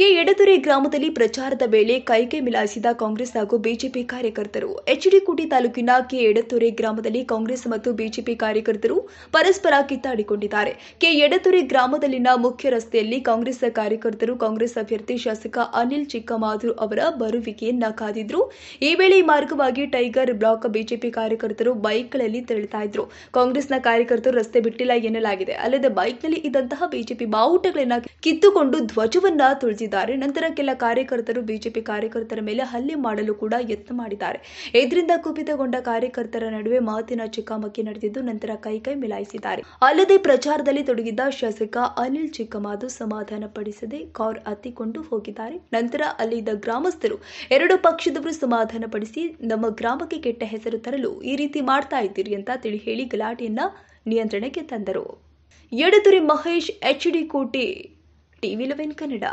K ಎಡದುರೆ ಗ್ರಾಮದಲ್ಲಿ ಪ್ರಚಾರದ ವೇಳೆ ಕೈಗೆ ಮಿಲಾಯಿಸಿದ ಕಾಂಗ್ರೆಸ್ ಹಾಗೂ ಬಿಜೆಪಿ ಕಾರ್ಯಕರ್ತರು ಎಚ್ಡಿಕುಟಿ ತಾಲೂಕಿನ ಕೆ ಎಡತೊರೆ ಗ್ರಾಮದಲ್ಲಿ ಕಾಂಗ್ರೆಸ್ ಮತ್ತು ಬಿಜೆಪಿ ಕಾರ್ಯಕರ್ತರು ಪರಸ್ಪರ ಕಿತ್ತಾಡಿಕೊಂಡಿದ್ದಾರೆ ಕೆ ಎಡತೊರೆ ಗ್ರಾಮದಲ್ಲಿನ ಮುಖ್ಯ ರಸ್ತೆಯಲ್ಲಿ ಕಾಂಗ್ರೆಸ್ ಕಾರ್ಯಕರ್ತರು ಕಾಂಗ್ರೆಸ್ ಅಭ್ಯರ್ಥಿ ಶಾಸಕ ಅನಿಲ್ ಚಿಕ್ಕಮಾಧುರ್ ಅವರ ಬರುವಿಕೆಯನ್ನ ಕಾದಿದ್ರು ಈ ವೇಳೆ ಈ ಮಾರ್ಗವಾಗಿ ಟೈಗರ್ ಬ್ಲಾಕ್ ಬಿಜೆಪಿ ಕಾರ್ಯಕರ್ತರು ಬೈಕ್ಗಳಲ್ಲಿ ತೆರಳುತ್ತಾ ಇದ್ರು ಕಾಂಗ್ರೆಸ್ನ ಕಾರ್ಯಕರ್ತರು ರಸ್ತೆ ಬಿಟ್ಟಿಲ್ಲ ಎನ್ನಲಾಗಿದೆ ಅಲ್ಲದೆ ಬೈಕ್ನಲ್ಲಿ ಇದ್ದಂತಹ ಬಿಜೆಪಿ ಬಾವುಟಗಳನ್ನ ಕಿತ್ತುಕೊಂಡು ಧ್ವಜವನ್ನ ತುಳಿದಿದ್ದಾರೆ ನಂತರ ಕೆಲ ಕಾರ್ಯಕರ್ತರು ಬಿಜೆಪಿ ಕಾರ್ಯಕರ್ತರ ಮೇಲೆ ಹಲ್ಲೆ ಮಾಡಲು ಕೂಡ ಯತ್ನ ಮಾಡಿದ್ದಾರೆ ಇದರಿಂದ ಕುಪಿತಗೊಂಡ ಕಾರ್ಯಕರ್ತರ ನಡುವೆ ಮಾತಿನ ಚಿಕ್ಕಾಮಕ್ಕಿ ನಡೆದಿದ್ದು ನಂತರ ಕೈಕೈ ಮಿಲಾಯಿಸಿದ್ದಾರೆ ಅಲ್ಲದೆ ಪ್ರಚಾರದಲ್ಲಿ ತೊಡಗಿದ್ದ ಶಾಸಕ ಅನಿಲ್ ಚಿಕ್ಕಮಾದು ಸಮಾಧಾನ ಪಡಿಸದೆ ಕಾರ್ ಹತ್ತಿಕೊಂಡು ಹೋಗಿದ್ದಾರೆ ನಂತರ ಅಲ್ಲಿದ್ದ ಗ್ರಾಮಸ್ಥರು ಎರಡು ಪಕ್ಷದವರು ಸಮಾಧಾನ ಪಡಿಸಿ ನಮ್ಮ ಗ್ರಾಮಕ್ಕೆ ಕೆಟ್ಟ ಹೆಸರು ತರಲು ಈ ರೀತಿ ಮಾಡ್ತಾ ಇದ್ದೀರಿ ಅಂತ ತಿಳಿ ಹೇಳಿ ಗಲಾಟೆಯನ್ನ ನಿಯಂತ್ರಣಕ್ಕೆ ತಂದರು Yadathuri Mahesh H D Kote TV eleven Kannada